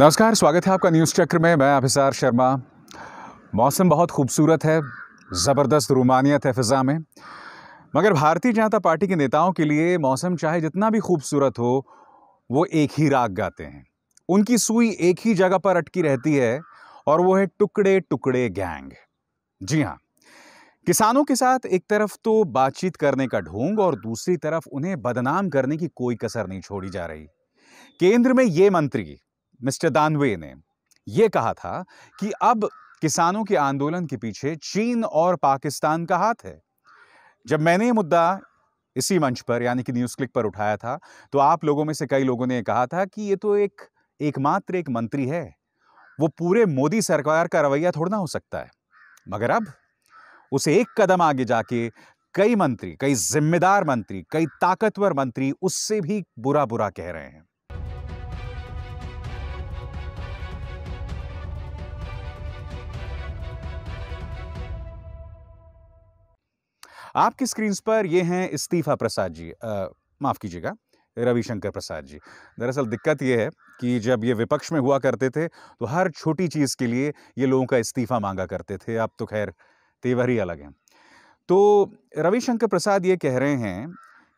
नमस्कार स्वागत है आपका न्यूज़ चक्र में मैं अभिसार शर्मा मौसम बहुत खूबसूरत है ज़बरदस्त रूमानियत है फ़िज़ा में मगर भारतीय जनता पार्टी के नेताओं के लिए मौसम चाहे जितना भी खूबसूरत हो वो एक ही राग गाते हैं उनकी सुई एक ही जगह पर अटकी रहती है और वो है टुकड़े टुकड़े गैंग जी हाँ किसानों के साथ एक तरफ तो बातचीत करने का ढोंग और दूसरी तरफ उन्हें बदनाम करने की कोई कसर नहीं छोड़ी जा रही केंद्र में ये मंत्री मिस्टर दानवे ने यह कहा था कि अब किसानों के आंदोलन के पीछे चीन और पाकिस्तान का हाथ है जब मैंने ये मुद्दा इसी मंच पर यानी कि न्यूज़ क्लिक पर उठाया था तो आप लोगों में से कई लोगों ने कहा था कि ये तो एक एकमात्र एक मंत्री है वो पूरे मोदी सरकार का रवैया थोड़ा ना हो सकता है मगर अब उसे एक कदम आगे जाके कई मंत्री कई जिम्मेदार मंत्री कई ताकतवर मंत्री उससे भी बुरा बुरा कह रहे हैं आपकी स्क्रीन पर ये हैं इस्तीफ़ा प्रसाद जी माफ़ कीजिएगा रविशंकर प्रसाद जी दरअसल दिक्कत ये है कि जब ये विपक्ष में हुआ करते थे तो हर छोटी चीज़ के लिए ये लोगों का इस्तीफ़ा मांगा करते थे अब तो खैर तेवर ही अलग हैं तो रविशंकर प्रसाद ये कह रहे हैं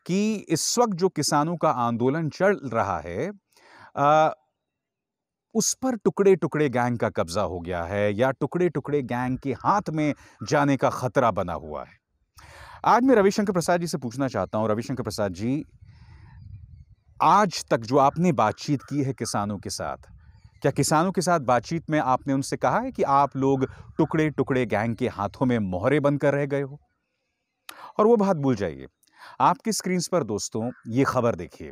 कि इस वक्त जो किसानों का आंदोलन चल रहा है आ, उस पर टुकड़े टुकड़े गैंग का कब्ज़ा हो गया है या टुकड़े टुकड़े गैंग के हाथ में जाने का ख़तरा बना हुआ है आज मैं रविशंकर प्रसाद जी से पूछना चाहता हूँ रविशंकर प्रसाद जी आज तक जो आपने बातचीत की है किसानों के साथ क्या किसानों के साथ बातचीत में आपने उनसे कहा है कि आप लोग टुकड़े टुकड़े गैंग के हाथों में मोहरे बनकर रह गए हो और वो बात भूल जाइए आपकी स्क्रीन पर दोस्तों ये खबर देखिए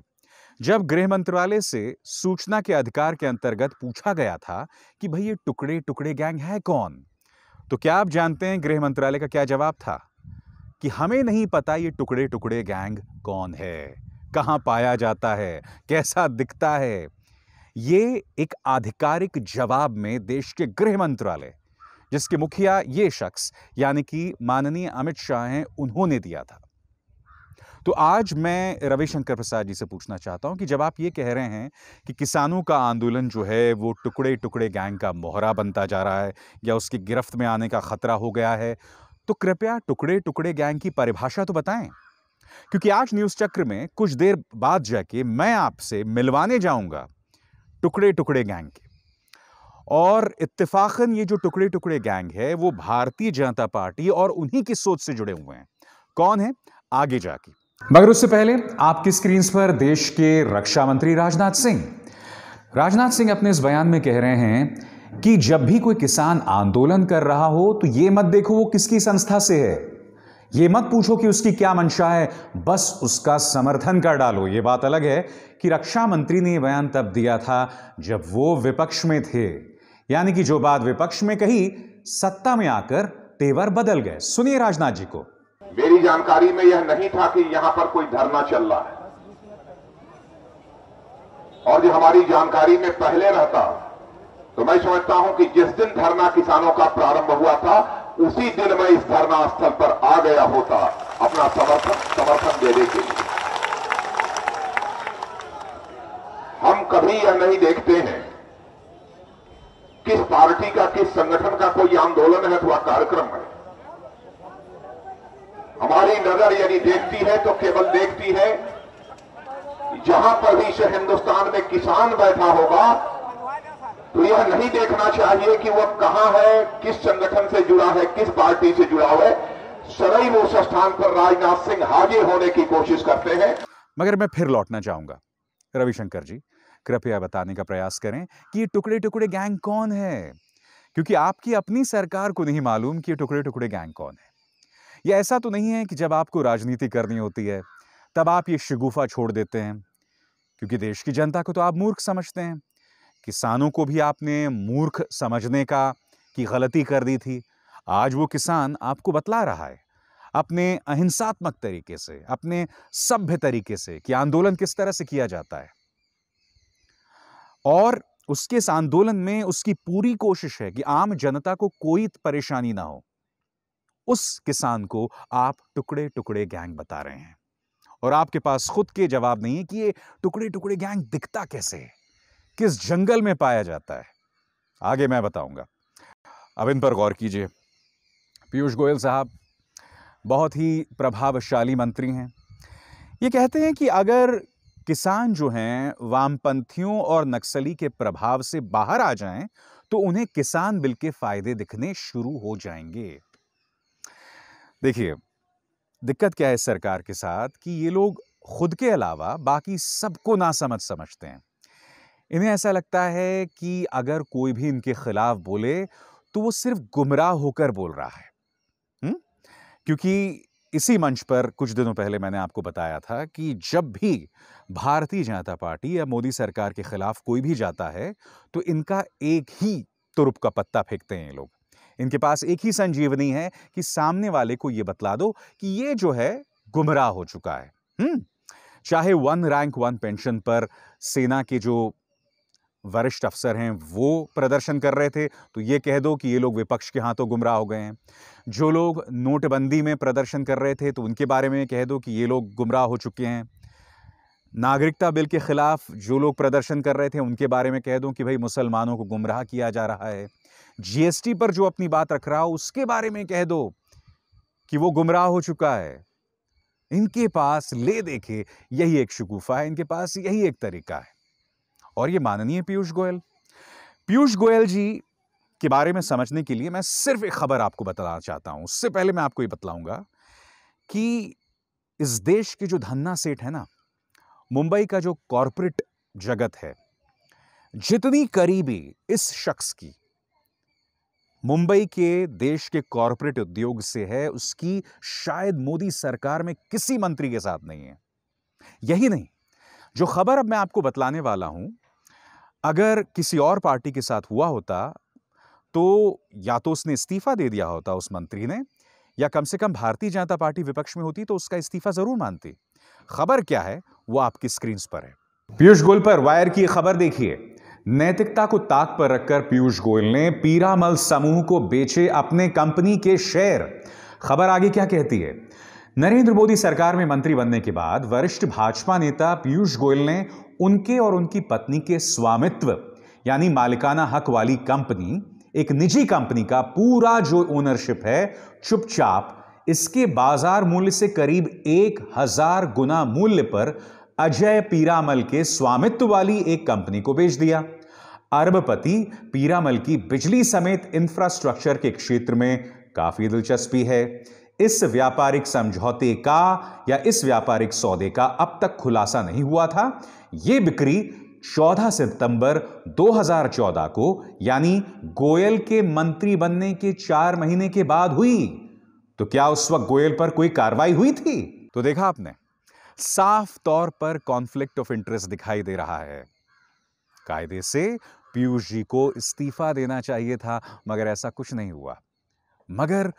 जब गृह मंत्रालय से सूचना के अधिकार के अंतर्गत पूछा गया था कि भाई ये टुकड़े टुकड़े गैंग है कौन तो क्या आप जानते हैं गृह मंत्रालय का क्या जवाब था कि हमें नहीं पता ये टुकड़े टुकड़े गैंग कौन है कहाँ पाया जाता है कैसा दिखता है ये एक आधिकारिक जवाब में देश के गृह मंत्रालय जिसके मुखिया ये शख्स यानी कि माननीय अमित शाह हैं उन्होंने दिया था तो आज मैं रविशंकर प्रसाद जी से पूछना चाहता हूं कि जब आप ये कह रहे हैं कि किसानों का आंदोलन जो है वो टुकड़े टुकड़े गैंग का मोहरा बनता जा रहा है या उसकी गिरफ्त में आने का ख़तरा हो गया है तो कृपया टुकड़े टुकड़े गैंग की परिभाषा तो बताएं क्योंकि आज न्यूज़ चक्र में कुछ देर बाद जाके मैं आपसे मिलवाने जाऊंगा टुकड़े टुकड़े गैंग के और इत्तेफाकन ये जो टुकड़े टुकड़े गैंग है वो भारतीय जनता पार्टी और उन्हीं की सोच से जुड़े हुए हैं कौन है आगे जाके मगर उससे पहले आपकी स्क्रीन पर देश के रक्षा मंत्री राजनाथ सिंह राजनाथ सिंह अपने इस बयान में कह रहे हैं कि जब भी कोई किसान आंदोलन कर रहा हो तो यह मत देखो वो किसकी संस्था से है यह मत पूछो कि उसकी क्या मंशा है बस उसका समर्थन कर डालो यह बात अलग है कि रक्षा मंत्री ने यह बयान तब दिया था जब वो विपक्ष में थे यानी कि जो बात विपक्ष में कही सत्ता में आकर तेवर बदल गए सुनिए राजनाथ जी को मेरी जानकारी में यह नहीं था कि यहां पर कोई धरना चल रहा है और जो हमारी जानकारी में पहले रहता तो मैं समझता हूं कि जिस दिन धरना किसानों का प्रारंभ हुआ था उसी दिन मैं इस धरना स्थल पर आ गया होता अपना समर्थन समर्थन देने के लिए हम कभी यह नहीं देखते हैं किस पार्टी का किस संगठन का कोई आंदोलन है अथवा कार्यक्रम है हमारी नजर यदि देखती है तो केवल देखती है जहां पर भी हिंदुस्तान में किसान बैठा होगा तो यह नहीं देखना चाहिए कि वह कहां है किस संगठन से जुड़ा है किस पार्टी से जुड़ा है सदैव उस स्थान पर राजनाथ सिंह हाजिर होने की कोशिश करते हैं मगर मैं फिर लौटना चाहूंगा रविशंकर जी कृपया बताने का प्रयास करें कि ये टुकड़े टुकड़े गैंग कौन है क्योंकि आपकी अपनी सरकार को नहीं मालूम कि ये टुकड़े टुकड़े गैंग कौन है ये ऐसा तो नहीं है कि जब आपको राजनीति करनी होती है तब आप ये शगुफा छोड़ देते हैं क्योंकि देश की जनता को तो आप मूर्ख समझते हैं किसानों को भी आपने मूर्ख समझने का की गलती कर दी थी आज वो किसान आपको बतला रहा है अपने अहिंसात्मक तरीके से अपने सभ्य तरीके से कि आंदोलन किस तरह से किया जाता है और उसके इस आंदोलन में उसकी पूरी कोशिश है कि आम जनता को कोई परेशानी ना हो उस किसान को आप टुकड़े टुकड़े गैंग बता रहे हैं और आपके पास खुद के जवाब नहीं है कि ये टुकड़े टुकड़े गैंग दिखता कैसे है किस जंगल में पाया जाता है आगे मैं बताऊंगा अब इन पर गौर कीजिए पीयूष गोयल साहब बहुत ही प्रभावशाली मंत्री हैं ये कहते हैं कि अगर किसान जो हैं वामपंथियों और नक्सली के प्रभाव से बाहर आ जाएं तो उन्हें किसान बिल के फायदे दिखने शुरू हो जाएंगे देखिए दिक्कत क्या है सरकार के साथ कि ये लोग खुद के अलावा बाकी सबको ना समझ समझते हैं इन्हें ऐसा लगता है कि अगर कोई भी इनके खिलाफ बोले तो वो सिर्फ गुमराह होकर बोल रहा है हुँ? क्योंकि इसी मंच पर कुछ दिनों पहले मैंने आपको बताया था कि जब भी भारतीय जनता पार्टी या मोदी सरकार के खिलाफ कोई भी जाता है तो इनका एक ही तुरुप का पत्ता फेंकते हैं ये लोग इनके पास एक ही संजीवनी है कि सामने वाले को ये बतला दो कि ये जो है गुमराह हो चुका है हुँ? चाहे वन रैंक वन पेंशन पर सेना के जो वरिष्ठ अफसर हैं वो प्रदर्शन कर रहे थे तो ये कह दो कि ये लोग विपक्ष के हाथों तो गुमराह हो गए हैं जो लोग नोटबंदी में प्रदर्शन कर रहे थे तो उनके बारे में कह दो कि ये लोग गुमराह हो चुके हैं नागरिकता बिल के ख़िलाफ़ जो लोग प्रदर्शन कर रहे थे उनके बारे में कह दो कि भाई मुसलमानों को गुमराह किया जा रहा है जीएसटी पर जो अपनी बात रख रहा हो उसके बारे में कह दो कि वो गुमराह हो चुका है इनके पास ले देखे यही एक शगुफ़ा है इनके पास यही एक तरीका है और ये माननीय पीयूष गोयल पीयूष गोयल जी के बारे में समझने के लिए मैं सिर्फ एक खबर आपको बताना चाहता हूं उससे पहले मैं आपको ये बतलाऊंगा कि इस देश के जो धन्ना सेठ है ना मुंबई का जो कॉरपोरेट जगत है जितनी करीबी इस शख्स की मुंबई के देश के कॉरपोरेट उद्योग से है उसकी शायद मोदी सरकार में किसी मंत्री के साथ नहीं है यही नहीं जो खबर अब मैं आपको बतलाने वाला हूं अगर किसी और पार्टी के साथ हुआ होता तो या तो उसने इस्तीफा दे दिया होता उस मंत्री ने या कम से कम भारतीय जनता पार्टी विपक्ष में होती तो उसका इस्तीफा ज़रूर मानती खबर क्या है वो आपकी स्क्रीन पर है पीयूष गोयल पर वायर की खबर देखिए नैतिकता को ताक पर रखकर पीयूष गोयल ने पीरामल समूह को बेचे अपने कंपनी के शेयर खबर आगे क्या कहती है नरेंद्र मोदी सरकार में मंत्री बनने के बाद वरिष्ठ भाजपा नेता पीयूष गोयल ने उनके और उनकी पत्नी के स्वामित्व यानी मालिकाना हक वाली कंपनी एक निजी कंपनी का पूरा जो ओनरशिप है चुपचाप इसके बाजार मूल्य से करीब एक हजार गुना मूल्य पर अजय पीरामल के स्वामित्व वाली एक कंपनी को बेच दिया अरबपति पीरामल की बिजली समेत इंफ्रास्ट्रक्चर के क्षेत्र में काफी दिलचस्पी है इस व्यापारिक समझौते का या इस व्यापारिक सौदे का अब तक खुलासा नहीं हुआ था यह बिक्री 14 सितंबर 2014 को यानी गोयल के मंत्री बनने के चार महीने के बाद हुई तो क्या उस वक्त गोयल पर कोई कार्रवाई हुई थी तो देखा आपने साफ तौर पर कॉन्फ्लिक्ट ऑफ इंटरेस्ट दिखाई दे रहा है कायदे से पीयूष जी को इस्तीफा देना चाहिए था मगर ऐसा कुछ नहीं हुआ मगर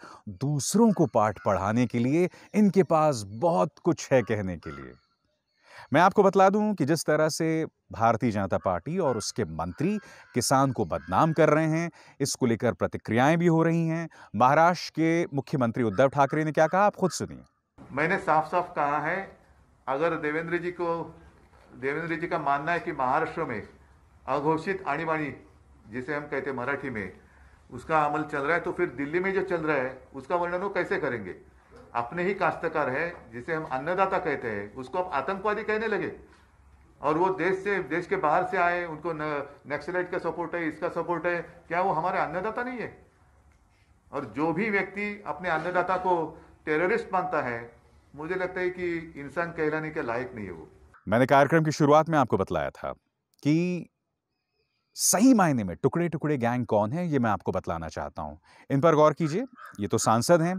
दूसरों को पाठ पढ़ाने के लिए इनके पास बहुत कुछ है कहने के लिए मैं आपको बता दूं कि जिस तरह से भारतीय जनता पार्टी और उसके मंत्री किसान को बदनाम कर रहे हैं इसको लेकर प्रतिक्रियाएं भी हो रही हैं महाराष्ट्र के मुख्यमंत्री उद्धव ठाकरे ने क्या कहा आप खुद सुनिए मैंने साफ साफ कहा है अगर देवेंद्र जी को देवेंद्र जी का मानना है कि महाराष्ट्र में अघोषित आणीबाणी जिसे हम कहते मराठी में उसका अमल चल रहा है तो फिर दिल्ली में जो चल रहा है उसका वर्णन वो कैसे करेंगे अपने ही काश्तकार है जिसे हम अन्नदाता कहते हैं उसको आप आतंकवादी कहने लगे और वो देश से देश के बाहर से आए उनको नक्सलाइट का सपोर्ट है इसका सपोर्ट है क्या वो हमारे अन्नदाता नहीं है और जो भी व्यक्ति अपने अन्नदाता को टेररिस्ट मानता है मुझे लगता है कि इंसान कहलाने के लायक नहीं है वो मैंने कार्यक्रम की शुरुआत में आपको बतलाया था कि सही मायने में टुकड़े टुकड़े गैंग कौन है ये मैं आपको बतलाना चाहता हूँ इन पर गौर कीजिए ये तो सांसद हैं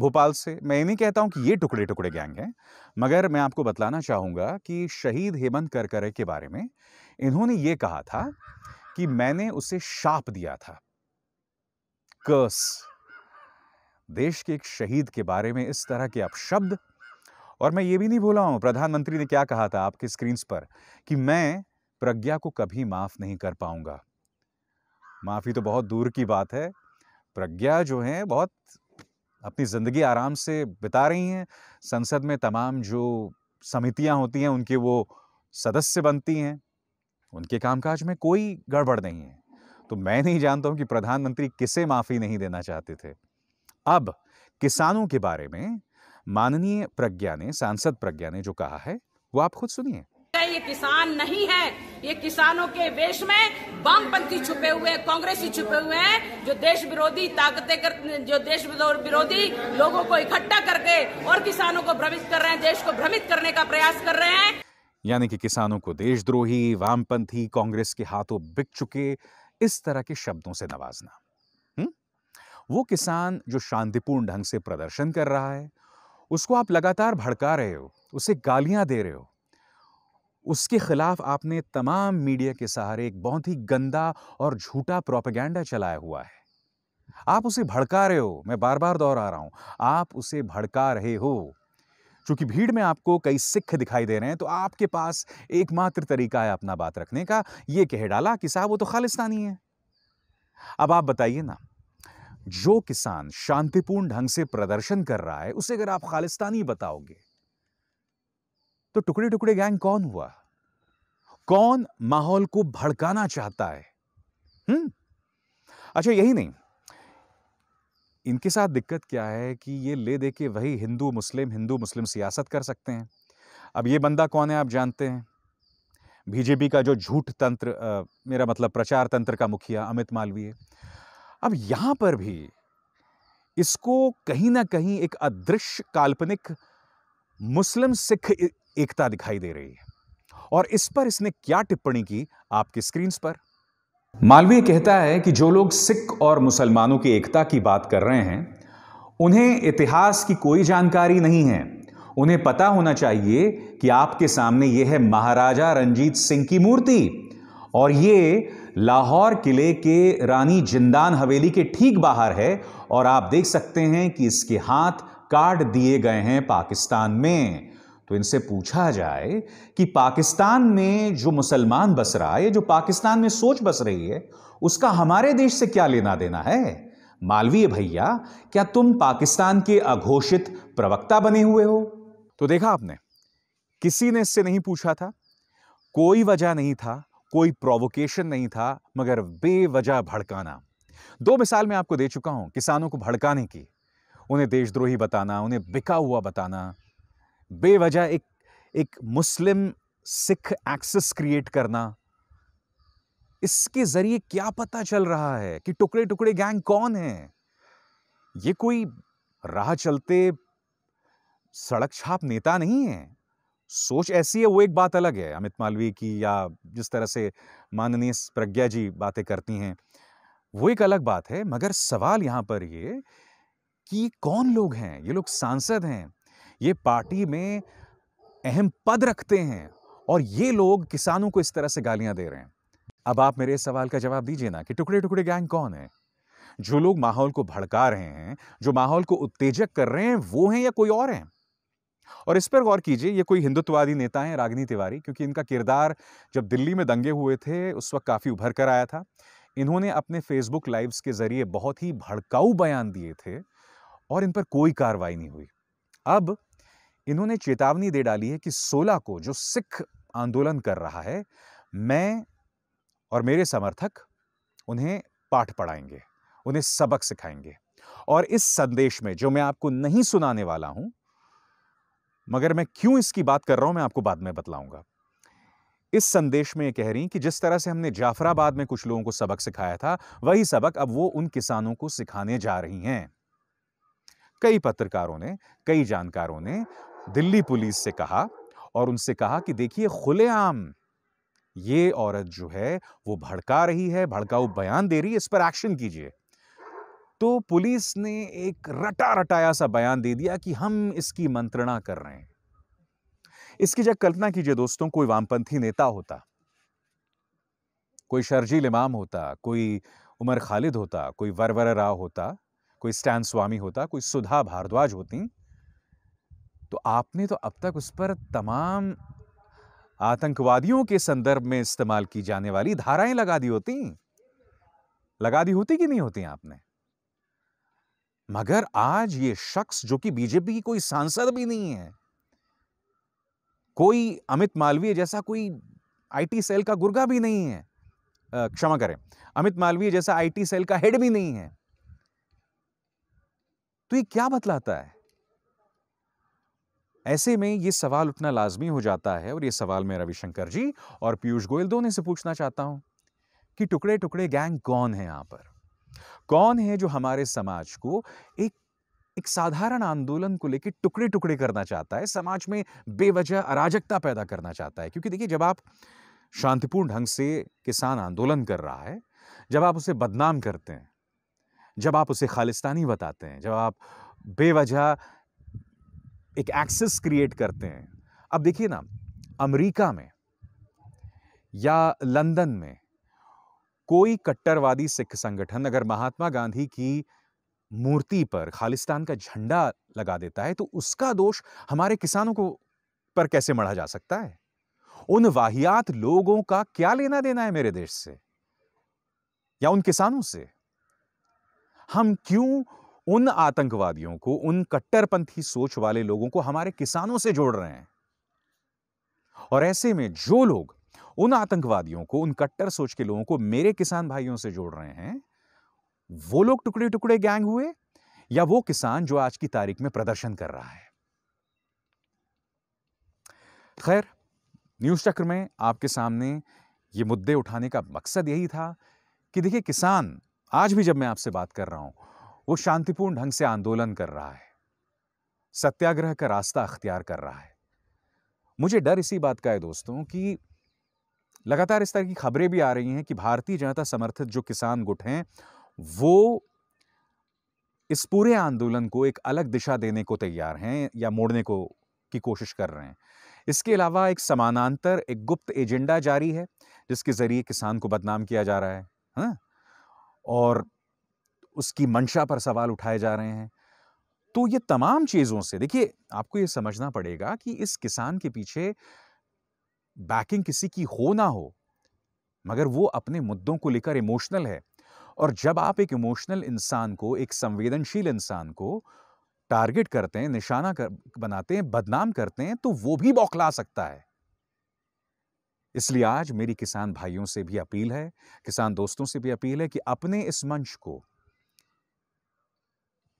भोपाल से मैं ये नहीं कहता हूँ कि ये टुकड़े टुकड़े गैंग हैं मगर मैं आपको बतलाना चाहूँगा कि शहीद हेमंत करकरे के बारे में इन्होंने ये कहा था कि मैंने उसे शाप दिया था कर्स देश के एक शहीद के बारे में इस तरह के अपशब्द और मैं ये भी नहीं भूला हूँ प्रधानमंत्री ने क्या कहा था आपके स्क्रीन्स पर कि मैं प्रज्ञा को कभी माफ़ नहीं कर पाऊंगा माफ़ी तो बहुत दूर की बात है प्रज्ञा जो है बहुत अपनी ज़िंदगी आराम से बिता रही हैं संसद में तमाम जो समितियां होती हैं उनके वो सदस्य बनती हैं उनके कामकाज में कोई गड़बड़ नहीं है तो मैं नहीं जानता हूं कि प्रधानमंत्री किसे माफ़ी नहीं देना चाहते थे अब किसानों के बारे में माननीय प्रज्ञा ने सांसद प्रज्ञा ने जो कहा है वो आप खुद सुनिए ये किसान नहीं है ये किसानों के वेश में वामपंथी छुपे हुए हैं कांग्रेसी छुपे हुए हैं जो देश विरोधी ताकतें कर जो देश विरोधी लोगों को इकट्ठा करके और किसानों को भ्रमित कर रहे हैं देश को भ्रमित करने का प्रयास कर रहे हैं यानी कि किसानों को देशद्रोही वामपंथी कांग्रेस के हाथों बिक चुके इस तरह के शब्दों से नवाजना हुँ? वो किसान जो शांतिपूर्ण ढंग से प्रदर्शन कर रहा है उसको आप लगातार भड़का रहे हो उसे गालियां दे रहे हो उसके ख़िलाफ़ आपने तमाम मीडिया के सहारे एक बहुत ही गंदा और झूठा प्रोपेगेंडा चलाया हुआ है आप उसे भड़का रहे हो मैं बार बार दोहरा रहा हूं आप उसे भड़का रहे हो क्योंकि भीड़ में आपको कई सिख दिखाई दे रहे हैं तो आपके पास एकमात्र तरीका है अपना बात रखने का ये कह डाला कि साहब वो तो खालिस्तानी है अब आप बताइए ना जो किसान शांतिपूर्ण ढंग से प्रदर्शन कर रहा है उसे अगर आप खालिस्तानी बताओगे तो टुकड़े टुकड़े गैंग कौन हुआ कौन माहौल को भड़काना चाहता है हम्म अच्छा यही नहीं इनके साथ दिक्कत क्या है कि ये ले दे के वही हिंदू मुस्लिम हिंदू मुस्लिम सियासत कर सकते हैं अब ये बंदा कौन है आप जानते हैं बीजेपी का जो झूठ तंत्र आ, मेरा मतलब प्रचार तंत्र का मुखिया अमित मालवीय अब यहाँ पर भी इसको कहीं ना कहीं एक अदृश्य काल्पनिक मुस्लिम सिख एकता दिखाई दे रही है और इस पर इसने क्या टिप्पणी की आपके स्क्रीन पर मालवीय कहता है कि जो लोग सिख और मुसलमानों की एकता की बात कर रहे हैं उन्हें इतिहास की कोई जानकारी नहीं है उन्हें पता होना चाहिए कि आपके सामने यह है महाराजा रंजीत सिंह की मूर्ति और ये लाहौर किले के रानी जिंदान हवेली के ठीक बाहर है और आप देख सकते हैं कि इसके हाथ काट दिए गए हैं पाकिस्तान में तो इनसे पूछा जाए कि पाकिस्तान में जो मुसलमान बस रहा है जो पाकिस्तान में सोच बस रही है उसका हमारे देश से क्या लेना देना है मालवीय भैया क्या तुम पाकिस्तान के अघोषित प्रवक्ता बने हुए हो तो देखा आपने किसी ने इससे नहीं पूछा था कोई वजह नहीं था कोई प्रोवोकेशन नहीं था मगर बेवजह भड़काना दो मिसाल मैं आपको दे चुका हूं किसानों को भड़काने की उन्हें देशद्रोही बताना उन्हें बिका हुआ बताना बेवजह एक एक मुस्लिम सिख एक्सेस क्रिएट करना इसके ज़रिए क्या पता चल रहा है कि टुकड़े टुकड़े गैंग कौन है ये कोई राह चलते सड़क छाप नेता नहीं है सोच ऐसी है वो एक बात अलग है अमित मालवीय की या जिस तरह से माननीय प्रज्ञा जी बातें करती हैं वो एक अलग बात है मगर सवाल यहाँ पर ये कि कौन लोग हैं ये लोग सांसद हैं ये पार्टी में अहम पद रखते हैं और ये लोग किसानों को इस तरह से गालियां दे रहे हैं अब आप मेरे इस सवाल का जवाब दीजिए ना कि टुकड़े टुकड़े गैंग कौन है जो लोग माहौल को भड़का रहे हैं जो माहौल को उत्तेजक कर रहे हैं वो हैं या कोई और हैं और इस पर गौर कीजिए ये कोई हिंदुत्ववादी नेता हैं रागनी तिवारी क्योंकि इनका किरदार जब दिल्ली में दंगे हुए थे उस वक्त काफ़ी उभर कर आया था इन्होंने अपने फेसबुक लाइव्स के ज़रिए बहुत ही भड़काऊ बयान दिए थे और इन पर कोई कार्रवाई नहीं हुई अब इन्होंने चेतावनी दे डाली है कि 16 को जो सिख आंदोलन कर रहा है मैं और मेरे समर्थक उन्हें पाठ पढ़ाएंगे उन्हें सबक सिखाएंगे और इस संदेश में जो मैं आपको नहीं सुनाने वाला हूं मगर मैं क्यों इसकी बात कर रहा हूं मैं आपको बाद में बतलाऊंगा इस संदेश में ये कह रही कि जिस तरह से हमने जाफराबाद में कुछ लोगों को सबक सिखाया था वही सबक अब वो उन किसानों को सिखाने जा रही हैं कई पत्रकारों ने कई जानकारों ने दिल्ली पुलिस से कहा और उनसे कहा कि देखिए खुलेआम ये औरत जो है वो भड़का रही है भड़काऊ बयान दे रही है इस पर एक्शन कीजिए तो पुलिस ने एक रटा रटाया सा बयान दे दिया कि हम इसकी मंत्रणा कर रहे हैं इसकी जब कल्पना कीजिए दोस्तों कोई वामपंथी नेता होता कोई शर्जील इमाम होता कोई उमर खालिद होता कोई वरवर राव होता कोई स्टैन स्वामी होता कोई सुधा भारद्वाज होती तो आपने तो अब तक उस पर तमाम आतंकवादियों के संदर्भ में इस्तेमाल की जाने वाली धाराएं लगा दी होती लगा दी होती कि नहीं होती आपने मगर आज ये शख्स जो कि बीजेपी की कोई सांसद भी नहीं है कोई अमित मालवीय जैसा कोई आईटी सेल का गुर्गा भी नहीं है क्षमा करें अमित मालवीय जैसा आईटी सेल का हेड भी नहीं है तो ये क्या बतलाता है ऐसे में ये सवाल उठना लाजमी हो जाता है और ये सवाल मैं रविशंकर जी और पीयूष गोयल दोनों से पूछना चाहता हूं कि टुकड़े टुकड़े गैंग कौन है यहां पर कौन है जो हमारे समाज को एक एक साधारण आंदोलन को लेकर टुकड़े टुकड़े करना चाहता है समाज में बेवजह अराजकता पैदा करना चाहता है क्योंकि देखिए जब आप शांतिपूर्ण ढंग से किसान आंदोलन कर रहा है जब आप उसे बदनाम करते हैं जब आप उसे खालिस्तानी बताते हैं जब आप बेवजह एक एक्सेस क्रिएट करते हैं अब देखिए ना अमेरिका में या लंदन में कोई कट्टरवादी सिख संगठन अगर महात्मा गांधी की मूर्ति पर खालिस्तान का झंडा लगा देता है तो उसका दोष हमारे किसानों को पर कैसे मढ़ा जा सकता है उन वाहियात लोगों का क्या लेना देना है मेरे देश से या उन किसानों से हम क्यों उन आतंकवादियों को उन कट्टरपंथी सोच वाले लोगों को हमारे किसानों से जोड़ रहे हैं और ऐसे में जो लोग उन आतंकवादियों को उन कट्टर सोच के लोगों को मेरे किसान भाइयों से जोड़ रहे हैं वो लोग टुकड़े टुकड़े गैंग हुए या वो किसान जो आज की तारीख में प्रदर्शन कर रहा है खैर न्यूज चक्र में आपके सामने ये मुद्दे उठाने का मकसद यही था कि देखिए किसान आज भी जब मैं आपसे बात कर रहा हूं वो शांतिपूर्ण ढंग से आंदोलन कर रहा है सत्याग्रह का रास्ता अख्तियार कर रहा है मुझे डर इसी बात का है दोस्तों कि लगातार इस तरह की खबरें भी आ रही हैं कि भारतीय जनता समर्थित जो किसान गुट हैं वो इस पूरे आंदोलन को एक अलग दिशा देने को तैयार हैं या मोड़ने को की कोशिश कर रहे हैं इसके अलावा एक समानांतर एक गुप्त एजेंडा जारी है जिसके ज़रिए किसान को बदनाम किया जा रहा है हाँ और उसकी मंशा पर सवाल उठाए जा रहे हैं तो ये तमाम चीज़ों से देखिए आपको ये समझना पड़ेगा कि इस किसान के पीछे बैकिंग किसी की हो ना हो मगर वो अपने मुद्दों को लेकर इमोशनल है और जब आप एक इमोशनल इंसान को एक संवेदनशील इंसान को टारगेट करते हैं निशाना कर बनाते हैं बदनाम करते हैं तो वो भी बौखला सकता है इसलिए आज मेरी किसान भाइयों से भी अपील है किसान दोस्तों से भी अपील है कि अपने इस मंच को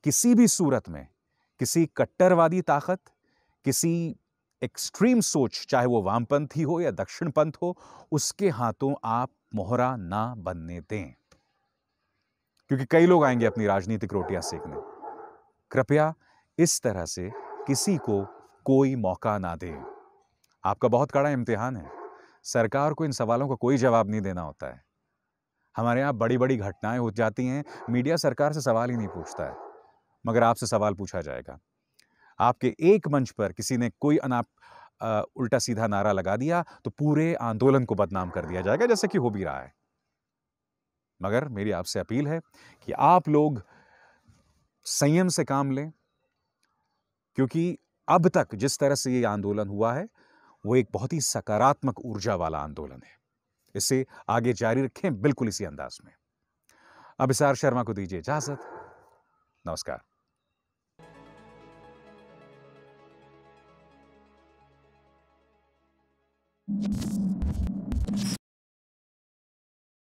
किसी भी सूरत में किसी कट्टरवादी ताकत किसी एक्सट्रीम सोच चाहे वो वामपंथी हो या दक्षिणपंथ हो उसके हाथों आप मोहरा ना बनने दें क्योंकि कई लोग आएंगे अपनी राजनीतिक रोटियां सेकने कृपया इस तरह से किसी को कोई मौका ना दें आपका बहुत कड़ा इम्तिहान है सरकार को इन सवालों का को कोई जवाब नहीं देना होता है हमारे यहाँ बड़ी बड़ी घटनाएं हो जाती हैं मीडिया सरकार से सवाल ही नहीं पूछता है मगर आपसे सवाल पूछा जाएगा आपके एक मंच पर किसी ने कोई अनाप उल्टा सीधा नारा लगा दिया तो पूरे आंदोलन को बदनाम कर दिया जाएगा जैसे कि हो भी रहा है मगर मेरी आपसे अपील है कि आप लोग संयम से काम लें क्योंकि अब तक जिस तरह से ये आंदोलन हुआ है वो एक बहुत ही सकारात्मक ऊर्जा वाला आंदोलन है इसे आगे जारी रखें बिल्कुल इसी अंदाज में अभिसार शर्मा को दीजिए इजाजत नमस्कार Thank you.